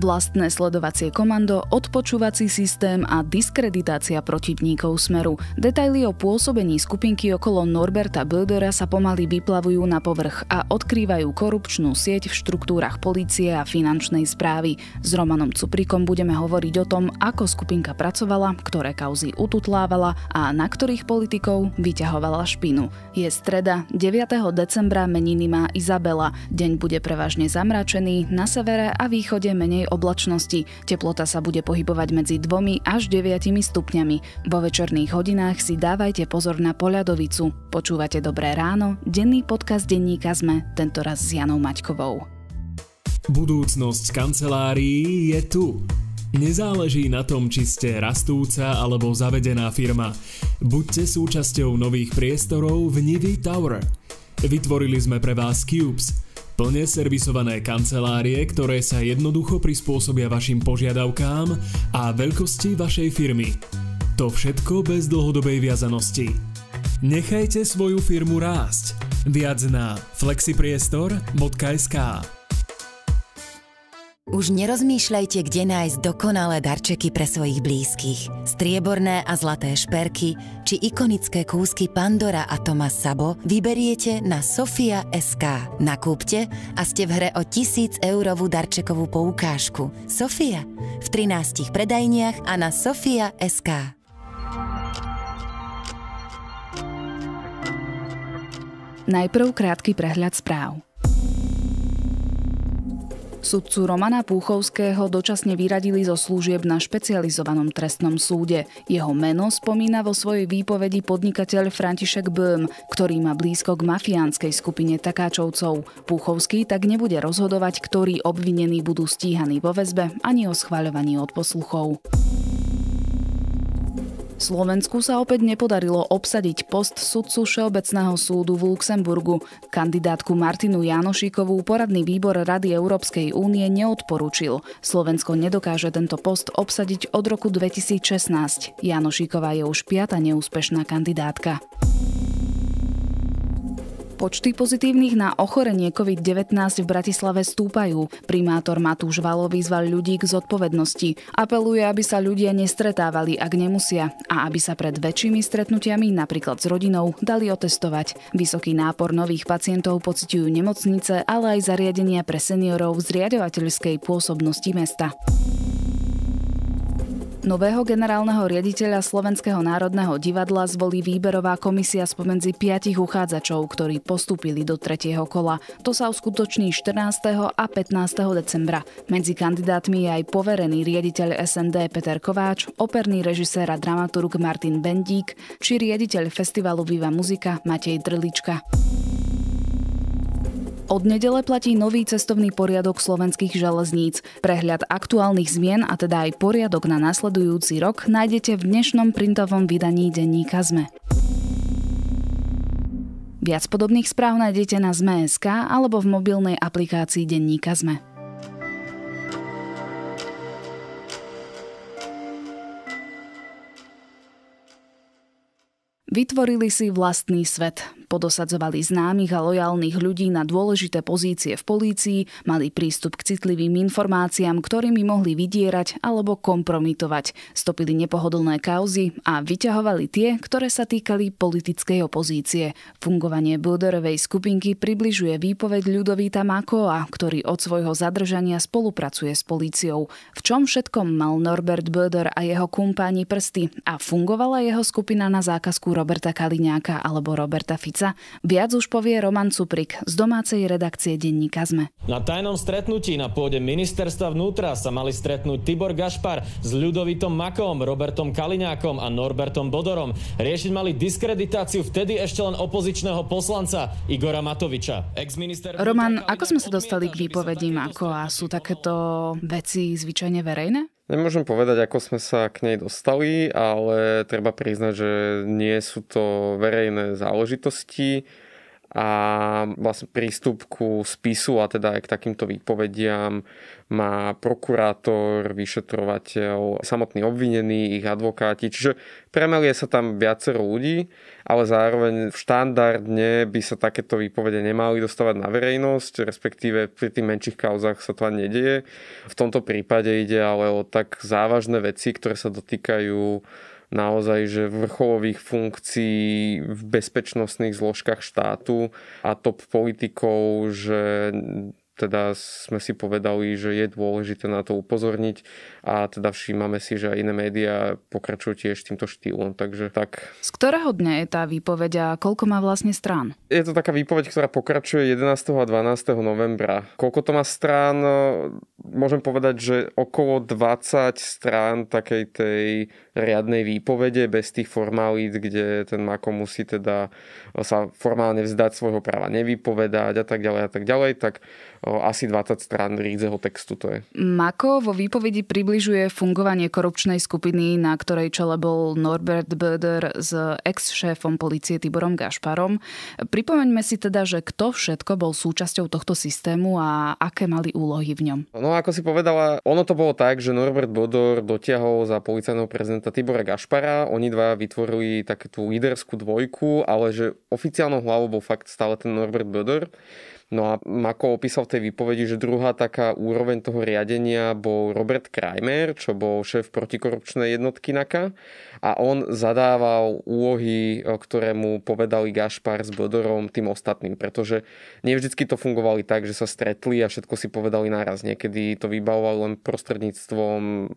Vlastné sledovacie komando, odpočúvací systém a diskreditácia protivníkov Smeru. Detaily o pôsobení skupinky okolo Norberta Bildera sa pomaly vyplavujú na povrch a odkrývajú korupčnú sieť v štruktúrach polície a finančnej správy. S Romanom Cuprikom budeme hovoriť o tom, ako skupinka pracovala, ktoré kauzy ututlávala a na ktorých politikov vyťahovala špinu. Je streda, 9. decembra meniny má Izabela. Deň bude prevažne zamračený, na severe a východe menej oblačnosti. Teplota sa bude pohybovať medzi 2 až 9 stupňami. Vo večerných hodinách si dávajte pozor na poľadovicu. Počúvate Dobré ráno, denný podcast denníka ZME, tentoraz s Janou Maťkovou. Budúcnosť kancelárií je tu. Nezáleží na tom, či ste rastúca alebo zavedená firma. Buďte súčasťou nových priestorov v Nivy Tower. Vytvorili sme pre vás Cubes – Plne servisované kancelárie, ktoré sa jednoducho prispôsobia vašim požiadavkám a veľkosti vašej firmy. To všetko bez dlhodobej viazanosti. Nechajte svoju firmu rásť. Viac na flexipriestor.sk už nerozmýšľajte, kde nájsť dokonalé darčeky pre svojich blízkych. Strieborné a zlaté šperky či ikonické kúsky Pandora a Thomas Sabo vyberiete na Sofia.sk. SK. Nakúpte a ste v hre o 1000 eurovú darčekovú poukážku. Sofia v 13 predajniach a na Sofia.sk. Najprv krátky prehľad správ. Sudcu Romana Púchovského dočasne vyradili zo služieb na špecializovanom trestnom súde. Jeho meno spomína vo svojej výpovedi podnikateľ František Böhm, ktorý má blízko k mafiánskej skupine takáčovcov. Púchovský tak nebude rozhodovať, ktorí obvinení budú stíhaní vo väzbe ani o schváľovaní posluchov. Slovensku sa opäť nepodarilo obsadiť post sudcu Všeobecného súdu v Luxemburgu. Kandidátku Martinu Janošíkovú poradný výbor Rady Európskej únie neodporúčil. Slovensko nedokáže tento post obsadiť od roku 2016. Janošíková je už piata neúspešná kandidátka. Počty pozitívnych na ochorenie COVID-19 v Bratislave stúpajú. Primátor Matúš Valo vyzval ľudí k zodpovednosti. Apeluje, aby sa ľudia nestretávali, ak nemusia, a aby sa pred väčšími stretnutiami, napríklad s rodinou, dali otestovať. Vysoký nápor nových pacientov pocitujú nemocnice, ale aj zariadenia pre seniorov v zriadovateľskej pôsobnosti mesta. Nového generálneho riaditeľa Slovenského národného divadla zvolí výberová komisia spomedzi piatich uchádzačov, ktorí postúpili do tretieho kola. To sa uskutoční 14. a 15. decembra. Medzi kandidátmi je aj poverený riaditeľ SND Peter Kováč, operný režisér a dramaturg Martin Bendík či riaditeľ festivalu Viva Muzika Matej Drlička. Od nedele platí nový cestovný poriadok slovenských železníc. Prehľad aktuálnych zmien a teda aj poriadok na nasledujúci rok nájdete v dnešnom printovom vydaní denníka ZME. Viac podobných správ nájdete na ZME.sk alebo v mobilnej aplikácii denníka ZME. Vytvorili si vlastný svet podosadzovali známych a lojálnych ľudí na dôležité pozície v polícii, mali prístup k citlivým informáciám, ktorými mohli vydierať alebo kompromitovať. Stopili nepohodlné kauzy a vyťahovali tie, ktoré sa týkali politickej opozície. Fungovanie Böderovej skupinky približuje výpoveď Ľudovíta Makoa, ktorý od svojho zadržania spolupracuje s políciou. V čom všetkom mal Norbert Böder a jeho kumpáni prsty a fungovala jeho skupina na zákazku Roberta Kaliňáka alebo Roberta Fica? Fica. Viac už povie Roman Cuprik z domácej redakcie denníka ZME. Na tajnom stretnutí na pôde ministerstva vnútra sa mali stretnúť Tibor Gašpar s Ľudovitom Makom, Robertom Kaliňákom a Norbertom Bodorom. Riešiť mali diskreditáciu vtedy ešte len opozičného poslanca Igora Matoviča. Roman, ako sme sa dostali k výpovedím ako a sú takéto veci zvyčajne verejné? Nemôžem povedať, ako sme sa k nej dostali, ale treba priznať, že nie sú to verejné záležitosti a vlastne prístup ku spisu a teda aj k takýmto výpovediam má prokurátor, vyšetrovateľ, samotný obvinený, ich advokáti. Čiže premelie sa tam viacero ľudí, ale zároveň štandardne by sa takéto výpovede nemali dostávať na verejnosť, respektíve pri tých menších kauzach sa to ani nedieje. V tomto prípade ide ale o tak závažné veci, ktoré sa dotýkajú naozaj že vrcholových funkcií v bezpečnostných zložkách štátu a top politikov, že teda sme si povedali, že je dôležité na to upozorniť a teda všímame si, že aj iné médiá pokračujú tiež týmto štýlom. Takže tak. Z ktorého dňa je tá výpoveď a koľko má vlastne strán? Je to taká výpoveď, ktorá pokračuje 11. a 12. novembra. Koľko to má strán? môžem povedať, že okolo 20 strán takej tej riadnej výpovede bez tých formálit, kde ten Mako musí teda sa formálne vzdať svojho práva nevypovedať a tak ďalej a tak ďalej, tak asi 20 strán rídzeho textu to je. Mako vo výpovedi približuje fungovanie korupčnej skupiny, na ktorej čele bol Norbert Böder s ex-šéfom policie Tiborom Gašparom. Pripomeňme si teda, že kto všetko bol súčasťou tohto systému a aké mali úlohy v ňom. No ako si povedala, ono to bolo tak, že Norbert Böder dotiahol za policajného prezidenta Tibora Gašpara. Oni dva vytvorili takú líderskú dvojku, ale že oficiálnou hlavou bol fakt stále ten Norbert Böder. No a Mako opísal v tej výpovedi, že druhá taká úroveň toho riadenia bol Robert Kramer, čo bol šéf protikorupčnej jednotky NAKA a on zadával úlohy, e, ktoré mu povedali Gašpar s Bodorom tým ostatným, pretože nevždycky to fungovali tak, že sa stretli a všetko si povedali naraz. Niekedy to vybavovali len prostredníctvom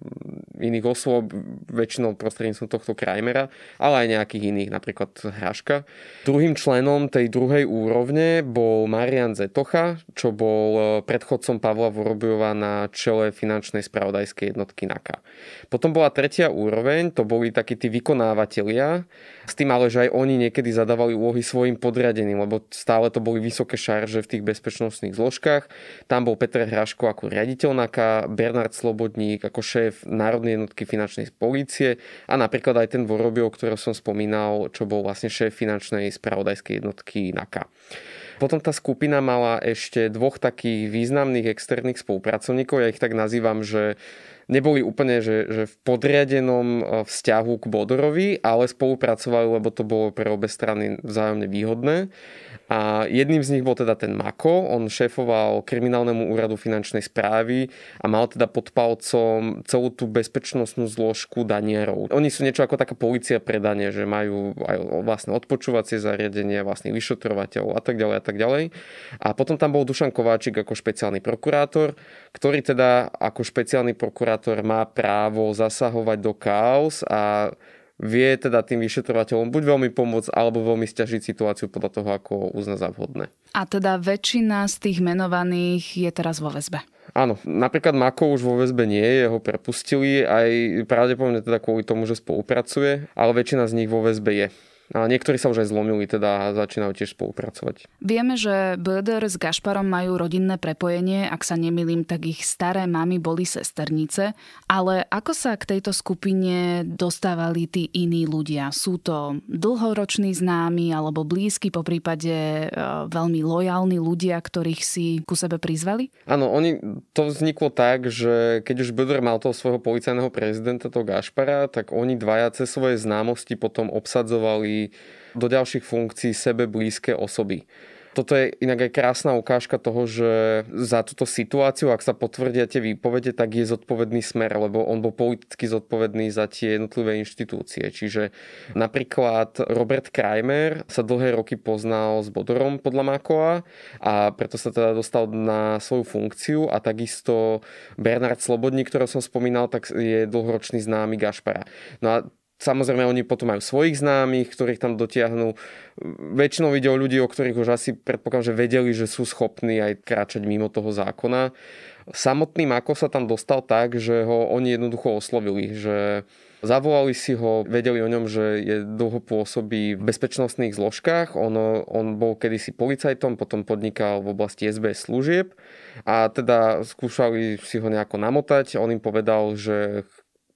iných osôb, väčšinou prostredníctvom tohto Kramera, ale aj nejakých iných, napríklad Hraška. Druhým členom tej druhej úrovne bol Marian Zetocha, čo bol e, predchodcom Pavla vorobiova na čele finančnej spravodajskej jednotky NAKA. Potom bola tretia úroveň, to boli takí tí vykonávateľia, s tým ale, že aj oni niekedy zadávali úlohy svojim podriadeným, lebo stále to boli vysoké šarže v tých bezpečnostných zložkách. Tam bol Petr Hraško ako riaditeľ NAKA, Bernard Slobodník ako šéf Národnej jednotky finančnej polície a napríklad aj ten Vorobiov, ktorého som spomínal, čo bol vlastne šéf finančnej spravodajskej jednotky NAKA. Potom tá skupina mala ešte dvoch takých významných externých spolupracovníkov, ja ich tak nazývam, že neboli úplne že, že v podriadenom eh, vzťahu k Bodorovi, ale spolupracovali, lebo to bolo pre obe strany vzájomne výhodné. A jedným z nich bol teda ten Mako, on šéfoval kriminálnemu úradu finančnej správy a mal teda pod palcom celú tú bezpečnostnú zložku danierov. Oni sú niečo ako taká policia pre danie, že majú aj vlastné odpočúvacie zariadenie, vlastných vyšetrovateľov a tak ďalej a tak ďalej. A potom tam bol Dušan Kováčik ako špeciálny prokurátor, ktorý teda ako špeciálny prokurátor prokurátor má právo zasahovať do kaos a vie teda tým vyšetrovateľom buď veľmi pomôcť, alebo veľmi stiažiť situáciu podľa toho, ako uzna za vhodné. A teda väčšina z tých menovaných je teraz vo väzbe. Áno, napríklad Mako už vo väzbe nie je, ho prepustili aj pravdepodobne teda kvôli tomu, že spolupracuje, ale väčšina z nich vo väzbe je. A niektorí sa už aj zlomili teda a začínajú tiež spolupracovať. Vieme, že Böder s Gašparom majú rodinné prepojenie, ak sa nemilím, tak ich staré mamy boli sesternice, ale ako sa k tejto skupine dostávali tí iní ľudia? Sú to dlhoroční známi alebo blízky, po prípade e, veľmi lojálni ľudia, ktorých si ku sebe prizvali? Áno, oni, to vzniklo tak, že keď už Böder mal toho svojho policajného prezidenta, toho Gašpara, tak oni dvaja cez svoje známosti potom obsadzovali do ďalších funkcií sebe blízke osoby. Toto je inak aj krásna ukážka toho, že za túto situáciu, ak sa potvrdia tie výpovede, tak je zodpovedný smer, lebo on bol politicky zodpovedný za tie jednotlivé inštitúcie. Čiže napríklad Robert Kramer sa dlhé roky poznal s Bodorom podľa Makova a preto sa teda dostal na svoju funkciu a takisto Bernard Slobodník, ktorého som spomínal, tak je dlhoročný známy Gašpara. No a Samozrejme, oni potom majú svojich známych, ktorých tam dotiahnú. Väčšinou ide o ľudí, o ktorých už asi predpokladám, že vedeli, že sú schopní aj kráčať mimo toho zákona. Samotný Mako sa tam dostal tak, že ho oni jednoducho oslovili, že Zavolali si ho, vedeli o ňom, že je dlho pôsobí v bezpečnostných zložkách. On, on bol kedysi policajtom, potom podnikal v oblasti SBS služieb a teda skúšali si ho nejako namotať. On im povedal, že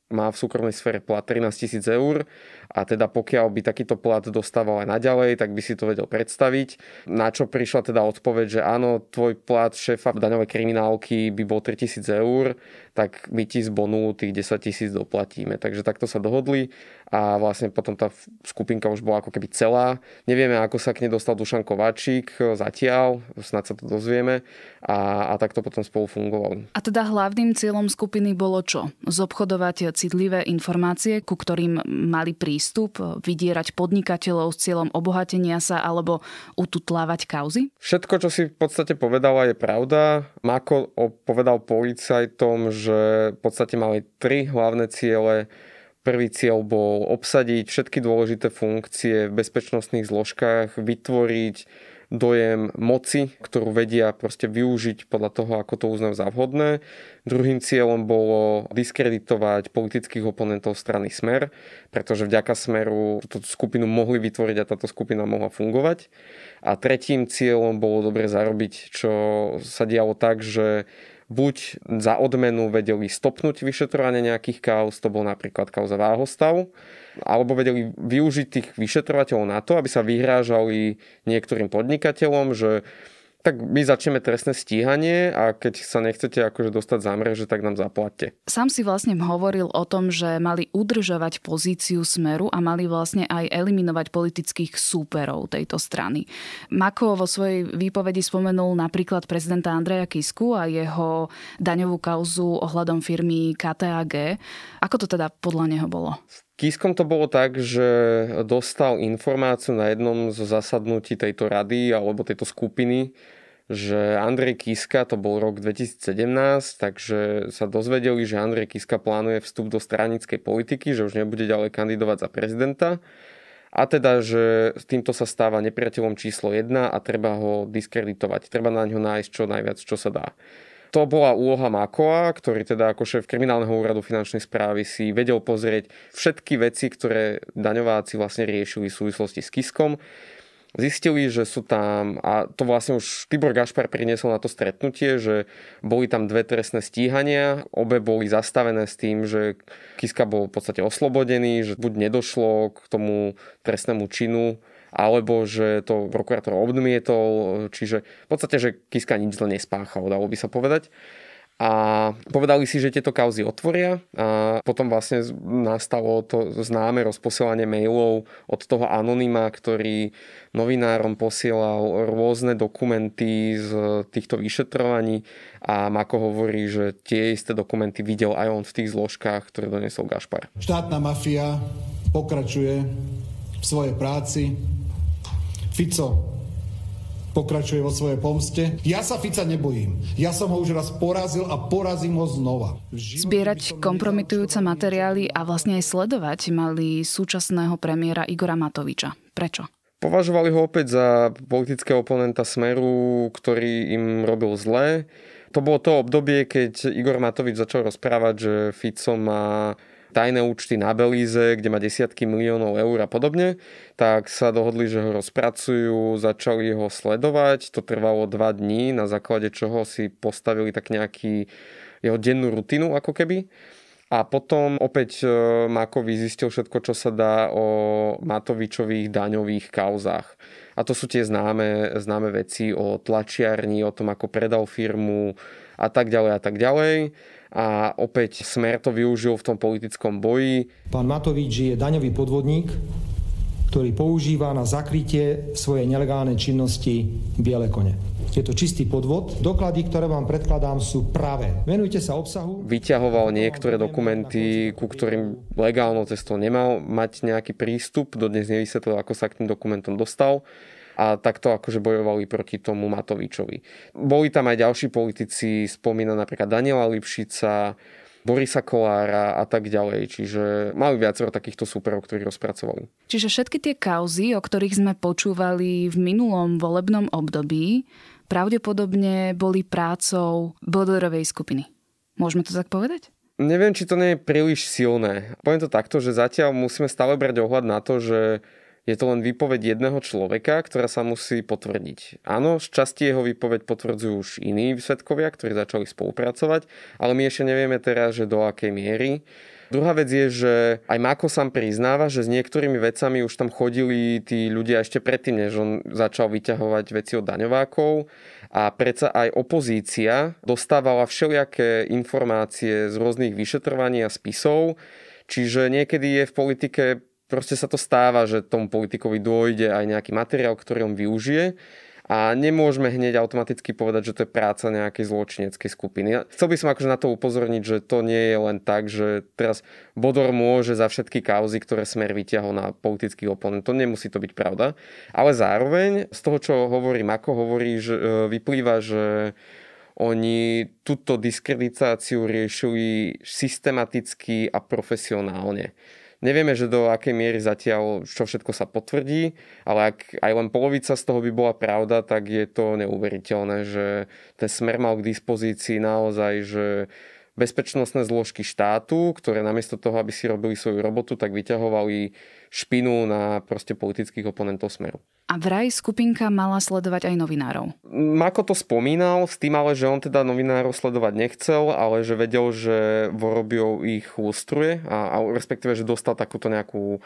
má v súkromnej sfére plat 13 tisíc eur a teda pokiaľ by takýto plat dostával aj naďalej, tak by si to vedel predstaviť. Na čo prišla teda odpoveď, že áno, tvoj plat šéfa v daňovej kriminálky by bol 3000 eur tak my ti z bonu tých 10 tisíc doplatíme. Takže takto sa dohodli a vlastne potom tá skupinka už bola ako keby celá. Nevieme, ako sa k nej dostal Dušan Kováčik zatiaľ, snad sa to dozvieme a, a takto potom spolu fungoval. A teda hlavným cieľom skupiny bolo čo? Zobchodovať citlivé informácie, ku ktorým mali prístup, vydierať podnikateľov s cieľom obohatenia sa alebo ututlávať kauzy? Všetko, čo si v podstate povedala, je pravda. Mako povedal policajtom, že že v podstate mali tri hlavné ciele. Prvý cieľ bol obsadiť všetky dôležité funkcie v bezpečnostných zložkách, vytvoriť dojem moci, ktorú vedia proste využiť podľa toho, ako to uznajú za vhodné. Druhým cieľom bolo diskreditovať politických oponentov strany Smer, pretože vďaka Smeru túto skupinu mohli vytvoriť a táto skupina mohla fungovať. A tretím cieľom bolo dobre zarobiť, čo sa dialo tak, že buď za odmenu vedeli stopnúť vyšetrovanie nejakých kauz, to bol napríklad kauza váhostavu, alebo vedeli využiť tých vyšetrovateľov na to, aby sa vyhrážali niektorým podnikateľom, že tak my začneme trestné stíhanie a keď sa nechcete akože dostať za mreže, tak nám zaplatte. Sam si vlastne hovoril o tom, že mali udržovať pozíciu smeru a mali vlastne aj eliminovať politických súperov tejto strany. Mako vo svojej výpovedi spomenul napríklad prezidenta Andreja Kisku a jeho daňovú kauzu ohľadom firmy KTAG. Ako to teda podľa neho bolo? Kiskom to bolo tak, že dostal informáciu na jednom zo zasadnutí tejto rady alebo tejto skupiny, že Andrej Kiska, to bol rok 2017, takže sa dozvedeli, že Andrej Kiska plánuje vstup do stranickej politiky, že už nebude ďalej kandidovať za prezidenta. A teda, že týmto sa stáva nepriateľom číslo 1 a treba ho diskreditovať. Treba na ňo nájsť čo najviac, čo sa dá. To bola úloha Makoa, ktorý teda ako šéf kriminálneho úradu finančnej správy si vedel pozrieť všetky veci, ktoré daňováci vlastne riešili v súvislosti s Kiskom zistili, že sú tam, a to vlastne už Tibor Gašpar priniesol na to stretnutie, že boli tam dve trestné stíhania, obe boli zastavené s tým, že Kiska bol v podstate oslobodený, že buď nedošlo k tomu trestnému činu, alebo že to prokurátor odmietol, čiže v podstate, že Kiska nič zle nespáchal, dalo by sa povedať a povedali si, že tieto kauzy otvoria a potom vlastne nastalo to známe rozposielanie mailov od toho anonima, ktorý novinárom posielal rôzne dokumenty z týchto vyšetrovaní a Mako hovorí, že tie isté dokumenty videl aj on v tých zložkách, ktoré donesol Gašpar. Štátna mafia pokračuje v svojej práci. Fico pokračuje vo svojej pomste. Ja sa Fica nebojím. Ja som ho už raz porazil a porazím ho znova. Zbierať kompromitujúce materiály a vlastne aj sledovať mali súčasného premiéra Igora Matoviča. Prečo? Považovali ho opäť za politického oponenta Smeru, ktorý im robil zlé. To bolo to obdobie, keď Igor Matovič začal rozprávať, že Fico má tajné účty na Belize, kde má desiatky miliónov eur a podobne, tak sa dohodli, že ho rozpracujú, začali ho sledovať, to trvalo dva dní, na základe čoho si postavili tak nejaký jeho dennú rutinu ako keby. A potom opäť e, Mako vyzistil všetko, čo sa dá o Matovičových daňových kauzách. A to sú tie známe, známe veci o tlačiarni, o tom, ako predal firmu, a tak ďalej a tak ďalej. A opäť Smer to využil v tom politickom boji. Pán Matovič je daňový podvodník, ktorý používa na zakrytie svojej nelegálnej činnosti biele kone. Je to čistý podvod. Doklady, ktoré vám predkladám, sú práve. Venujte sa obsahu. Vyťahoval niektoré dokumenty, ku ktorým legálnou cestou nemal mať nejaký prístup. Dodnes nevysvetlil, ako sa k tým dokumentom dostal a takto akože bojovali proti tomu Matovičovi. Boli tam aj ďalší politici, spomína napríklad Daniela Lipšica, Borisa Kolára a tak ďalej. Čiže mali viacero takýchto súperov, ktorí rozpracovali. Čiže všetky tie kauzy, o ktorých sme počúvali v minulom volebnom období, pravdepodobne boli prácou Bodorovej skupiny. Môžeme to tak povedať? Neviem, či to nie je príliš silné. Poviem to takto, že zatiaľ musíme stále brať ohľad na to, že je to len výpoveď jedného človeka, ktorá sa musí potvrdiť. Áno, z časti jeho výpoveď potvrdzujú už iní svetkovia, ktorí začali spolupracovať, ale my ešte nevieme teraz, že do akej miery. Druhá vec je, že aj Mako sám priznáva, že s niektorými vecami už tam chodili tí ľudia ešte predtým, než on začal vyťahovať veci od daňovákov a predsa aj opozícia dostávala všelijaké informácie z rôznych vyšetrovaní a spisov, čiže niekedy je v politike proste sa to stáva, že tomu politikovi dôjde aj nejaký materiál, ktorý on využije a nemôžeme hneď automaticky povedať, že to je práca nejakej zločineckej skupiny. Ja chcel by som akože na to upozorniť, že to nie je len tak, že teraz Bodor môže za všetky kauzy, ktoré Smer vyťahol na politický oponent, to Nemusí to byť pravda. Ale zároveň z toho, čo hovorí Mako, hovorí, že e, vyplýva, že oni túto diskreditáciu riešili systematicky a profesionálne. Nevieme, že do akej miery zatiaľ čo všetko sa potvrdí, ale ak aj len polovica z toho by bola pravda, tak je to neuveriteľné, že ten smer mal k dispozícii naozaj, že bezpečnostné zložky štátu, ktoré namiesto toho, aby si robili svoju robotu, tak vyťahovali špinu na proste politických oponentov smeru. A vraj skupinka mala sledovať aj novinárov. Mako to spomínal, s tým ale, že on teda novinárov sledovať nechcel, ale že vedel, že Vorobiov ich lustruje, a, a respektíve, že dostal takúto nejakú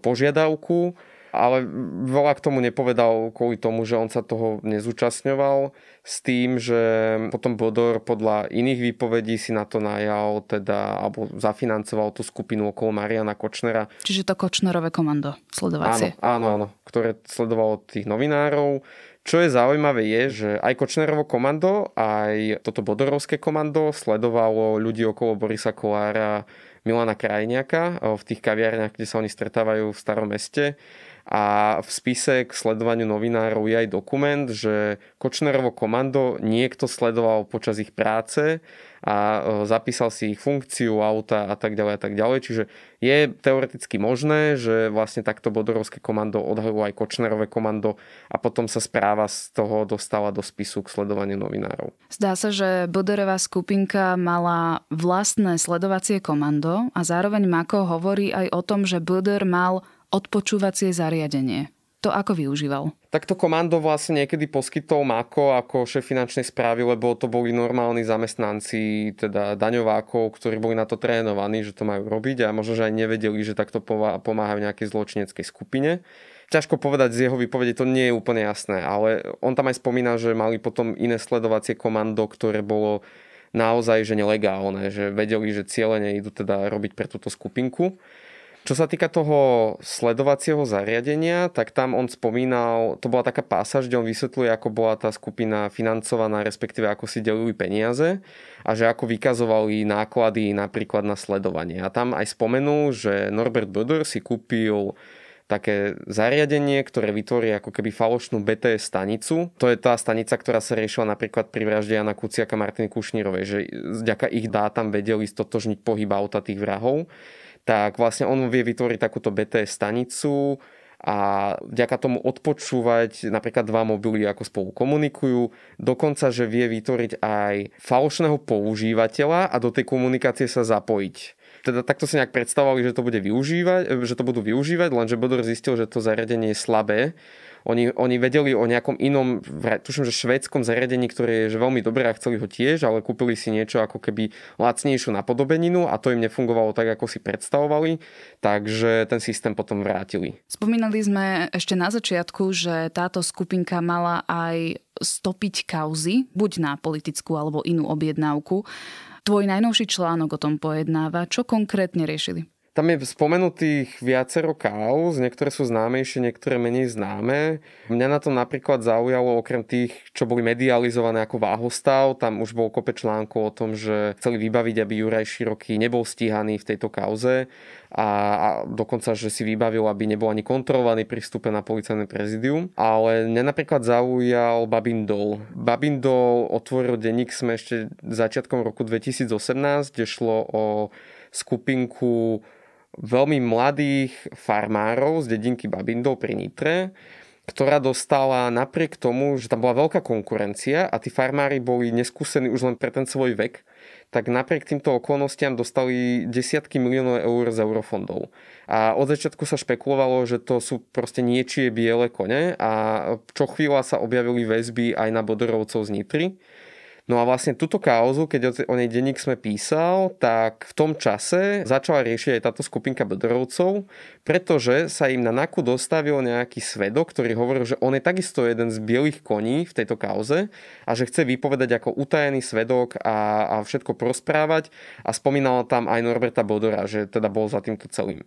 požiadavku ale veľa k tomu nepovedal kvôli tomu, že on sa toho nezúčastňoval s tým, že potom Bodor podľa iných výpovedí si na to najal teda, alebo zafinancoval tú skupinu okolo Mariana Kočnera. Čiže to Kočnerové komando sledovacie. Áno, áno, áno, ktoré sledovalo tých novinárov. Čo je zaujímavé je, že aj Kočnerovo komando, aj toto Bodorovské komando sledovalo ľudí okolo Borisa Kolára, Milana Krajniaka eh, v tých kaviarniach, kde sa oni stretávajú v starom meste a v spise k sledovaniu novinárov je aj dokument, že Kočnerovo komando niekto sledoval počas ich práce a e, zapísal si ich funkciu auta a tak ďalej a tak ďalej. Čiže je teoreticky možné, že vlastne takto Bodorovské komando odhalilo aj Kočnerové komando a potom sa správa z toho dostala do spisu k sledovaniu novinárov. Zdá sa, že Bodorová skupinka mala vlastné sledovacie komando a zároveň Mako hovorí aj o tom, že Bodor mal odpočúvacie zariadenie. To ako využíval? Takto komando vlastne niekedy poskytol Mako ako šéf finančnej správy, lebo to boli normálni zamestnanci, teda daňovákov, ktorí boli na to trénovaní, že to majú robiť a možno, že aj nevedeli, že takto pomáhajú nejakej zločineckej skupine ťažko povedať z jeho výpovede, to nie je úplne jasné, ale on tam aj spomína, že mali potom iné sledovacie komando, ktoré bolo naozaj že nelegálne, že vedeli, že cieľene idú teda robiť pre túto skupinku. Čo sa týka toho sledovacieho zariadenia, tak tam on spomínal, to bola taká pásaž, kde on vysvetľuje, ako bola tá skupina financovaná, respektíve ako si delili peniaze a že ako vykazovali náklady napríklad na sledovanie. A tam aj spomenul, že Norbert Böder si kúpil také zariadenie, ktoré vytvorí ako keby falošnú BTS stanicu. To je tá stanica, ktorá sa riešila napríklad pri vražde Jana Kuciaka Martiny Kušnírovej, že vďaka ich dátam vedeli stotožniť pohyb auta tých vrahov tak vlastne on vie vytvoriť takúto BT stanicu a vďaka tomu odpočúvať napríklad dva mobily, ako spolu komunikujú, dokonca, že vie vytvoriť aj falošného používateľa a do tej komunikácie sa zapojiť teda takto si nejak predstavovali, že to, bude využívať, že to budú využívať, lenže Bodor zistil, že to zariadenie je slabé oni, oni vedeli o nejakom inom, tuším, že švédskom zariadení, ktoré je že veľmi dobré a chceli ho tiež, ale kúpili si niečo ako keby lacnejšiu napodobeninu a to im nefungovalo tak, ako si predstavovali, takže ten systém potom vrátili. Spomínali sme ešte na začiatku, že táto skupinka mala aj stopiť kauzy, buď na politickú alebo inú objednávku. Tvoj najnovší článok o tom pojednáva. Čo konkrétne riešili? Tam je spomenutých viacero kauz, niektoré sú známejšie, niektoré menej známe. Mňa na to napríklad zaujalo, okrem tých, čo boli medializované ako váhostav, tam už bol kope článku o tom, že chceli vybaviť, aby Juraj Široký nebol stíhaný v tejto kauze a, a dokonca, že si vybavil, aby nebol ani kontrolovaný pri vstupe na policajné prezidium. Ale mňa napríklad zaujal Babindol. Babindol otvoril denník sme ešte začiatkom roku 2018, kde šlo o skupinku veľmi mladých farmárov z dedinky Babindov pri Nitre, ktorá dostala napriek tomu, že tam bola veľká konkurencia a tí farmári boli neskúsení už len pre ten svoj vek, tak napriek týmto okolnostiam dostali desiatky miliónov eur z eurofondov. A od začiatku sa špekulovalo, že to sú proste niečie biele kone a čo chvíľa sa objavili väzby aj na bodorovcov z Nitry No a vlastne túto kauzu, keď o nej denník sme písal, tak v tom čase začala riešiť aj táto skupinka Bedorovcov, pretože sa im na naku dostavil nejaký svedok, ktorý hovoril, že on je takisto jeden z bielých koní v tejto kauze a že chce vypovedať ako utajený svedok a, a všetko prosprávať a spomínal tam aj Norberta Bodora, že teda bol za týmto celým.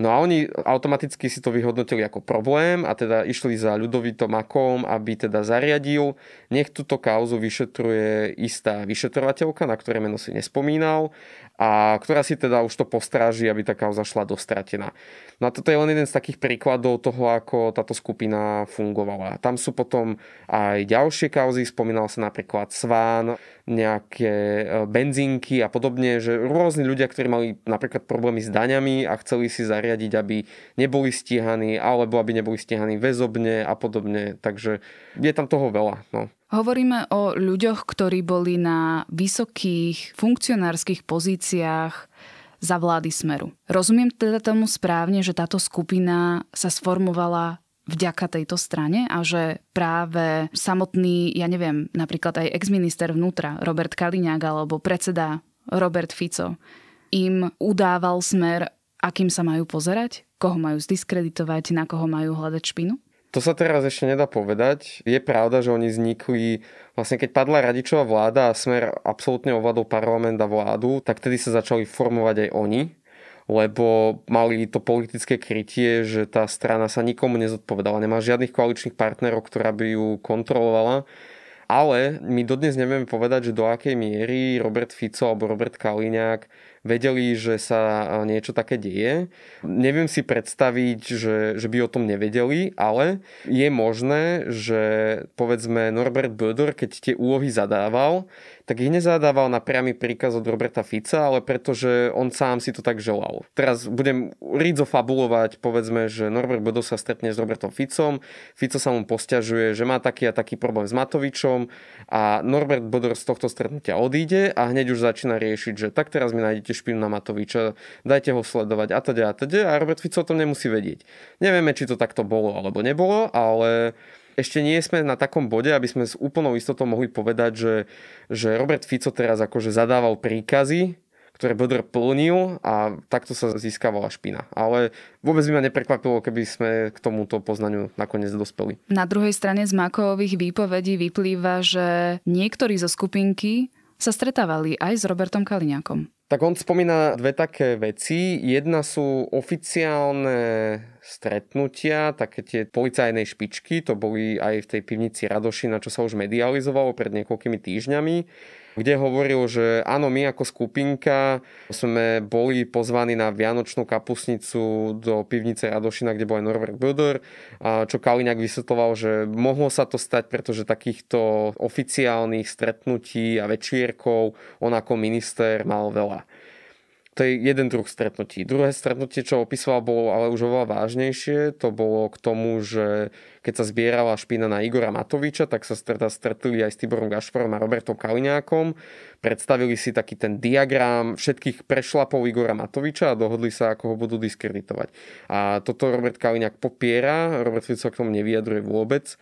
No a oni automaticky si to vyhodnotili ako problém a teda išli za ľudovitom akom, aby teda zariadil. Nech túto kauzu vyšetruje istá vyšetrovateľka, na ktoré meno si nespomínal a ktorá si teda už to postráži, aby tá kauza šla dostratená. No a toto je len jeden z takých príkladov toho, ako táto skupina fungovala. Tam sú potom aj ďalšie kauzy, spomínal sa napríklad Sván, nejaké e, benzínky a podobne, že rôzni ľudia, ktorí mali napríklad problémy s daňami a chceli si zariadiť, aby neboli stíhaní, alebo aby neboli stíhaní väzobne a podobne. Takže je tam toho veľa. No. Hovoríme o ľuďoch, ktorí boli na vysokých funkcionárskych pozíciách za vlády Smeru. Rozumiem teda tomu správne, že táto skupina sa sformovala vďaka tejto strane a že práve samotný, ja neviem, napríklad aj exminister vnútra Robert Kaliňák alebo predseda Robert Fico im udával smer, akým sa majú pozerať, koho majú zdiskreditovať, na koho majú hľadať špinu? To sa teraz ešte nedá povedať. Je pravda, že oni vznikli, vlastne keď padla radičová vláda a smer absolútne ovládol parlament a vládu, tak tedy sa začali formovať aj oni lebo mali to politické krytie, že tá strana sa nikomu nezodpovedala. Nemá žiadnych koaličných partnerov, ktorá by ju kontrolovala. Ale my dodnes nevieme povedať, že do akej miery Robert Fico alebo Robert Kaliňák vedeli, že sa eh, niečo také deje. Neviem si predstaviť, že, že by o tom nevedeli, ale je možné, že povedzme Norbert Böder, keď tie úlohy zadával, tak ich nezadával na priamy príkaz od Roberta Fica, ale pretože on sám si to tak želal. Teraz budem rídzo fabulovať, povedzme, že Norbert Bodo sa stretne s Robertom Ficom, Fico sa mu posťažuje, že má taký a taký problém s Matovičom a Norbert Bodor z tohto stretnutia odíde a hneď už začína riešiť, že tak teraz mi nájdete dajte špinu na Matoviča, dajte ho sledovať a teda a teda a Robert Fico o tom nemusí vedieť. Nevieme, či to takto bolo alebo nebolo, ale ešte nie sme na takom bode, aby sme s úplnou istotou mohli povedať, že, že Robert Fico teraz akože zadával príkazy, ktoré Bödr plnil a takto sa získavala špina. Ale vôbec by ma neprekvapilo, keby sme k tomuto poznaniu nakoniec dospeli. Na druhej strane z Makových výpovedí vyplýva, že niektorí zo skupinky sa stretávali aj s Robertom Kaliňakom tak on spomína dve také veci. Jedna sú oficiálne stretnutia, také tie policajnej špičky, to boli aj v tej pivnici Radošina, čo sa už medializovalo pred niekoľkými týždňami kde hovoril, že áno, my ako skupinka sme boli pozvaní na Vianočnú kapusnicu do pivnice Radošina, kde bol aj Norbert Böder, čo Kaliňák vysvetloval, že mohlo sa to stať, pretože takýchto oficiálnych stretnutí a večierkov on ako minister mal veľa. To je jeden druh stretnutí. Druhé stretnutie, čo opisoval, bolo ale už oveľa vážnejšie. To bolo k tomu, že keď sa zbierala špina na Igora Matoviča, tak sa teda stretli aj s Tiborom Gašporom a Robertom Kaliňákom. Predstavili si taký ten diagram všetkých prešlapov Igora Matoviča a dohodli sa, ako ho budú diskreditovať. A toto Robert Kaliňák popiera, Robert Fico k tomu nevyjadruje vôbec.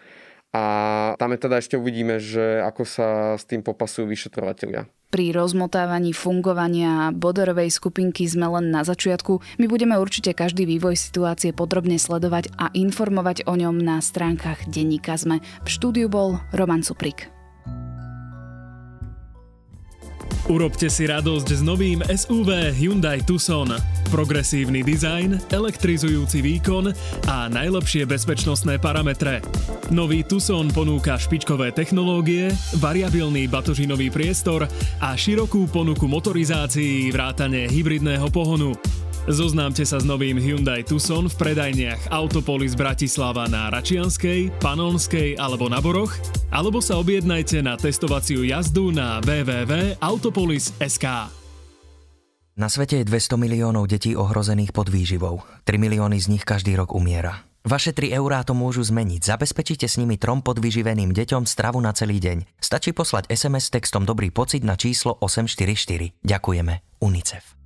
A tam je teda ešte uvidíme, že ako sa s tým popasujú vyšetrovateľia pri rozmotávaní fungovania bodorovej skupinky sme len na začiatku. My budeme určite každý vývoj situácie podrobne sledovať a informovať o ňom na stránkach denníka sme. V štúdiu bol Roman Suprik. Urobte si radosť s novým SUV Hyundai Tucson. Progresívny dizajn, elektrizujúci výkon a najlepšie bezpečnostné parametre. Nový Tucson ponúka špičkové technológie, variabilný batožinový priestor a širokú ponuku motorizácií vrátane hybridného pohonu. Zoznámte sa s novým Hyundai Tucson v predajniach Autopolis Bratislava na Račianskej, Panonskej alebo na Boroch, alebo sa objednajte na testovaciu jazdu na www.autopolis.sk. Na svete je 200 miliónov detí ohrozených pod výživou. 3 milióny z nich každý rok umiera. Vaše 3 eurá to môžu zmeniť. Zabezpečite s nimi trom podvyživeným deťom stravu na celý deň. Stačí poslať SMS s textom Dobrý pocit na číslo 844. Ďakujeme. UNICEF.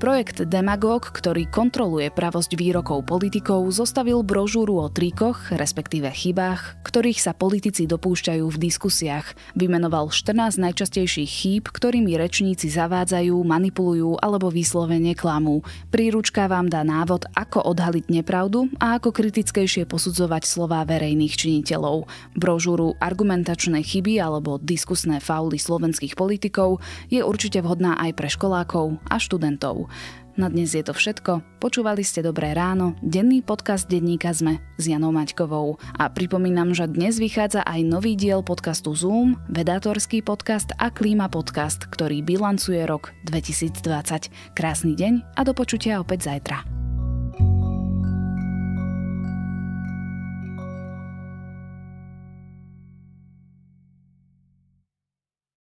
Projekt Demagóg, ktorý kontroluje pravosť výrokov politikov, zostavil brožúru o trikoch, respektíve chybách, ktorých sa politici dopúšťajú v diskusiách. Vymenoval 14 najčastejších chýb, ktorými rečníci zavádzajú, manipulujú alebo vyslovene klamú. Príručka vám dá návod, ako odhaliť nepravdu a ako kritickejšie posudzovať slová verejných činiteľov. Brožúru Argumentačné chyby alebo diskusné fauly slovenských politikov je určite vhodná aj pre školákov a študentov. Na dnes je to všetko. Počúvali ste Dobré ráno, denný podcast denníka ZME s Janou Maťkovou. A pripomínam, že dnes vychádza aj nový diel podcastu Zoom, vedátorský podcast a klíma podcast, ktorý bilancuje rok 2020. Krásny deň a do počutia opäť zajtra.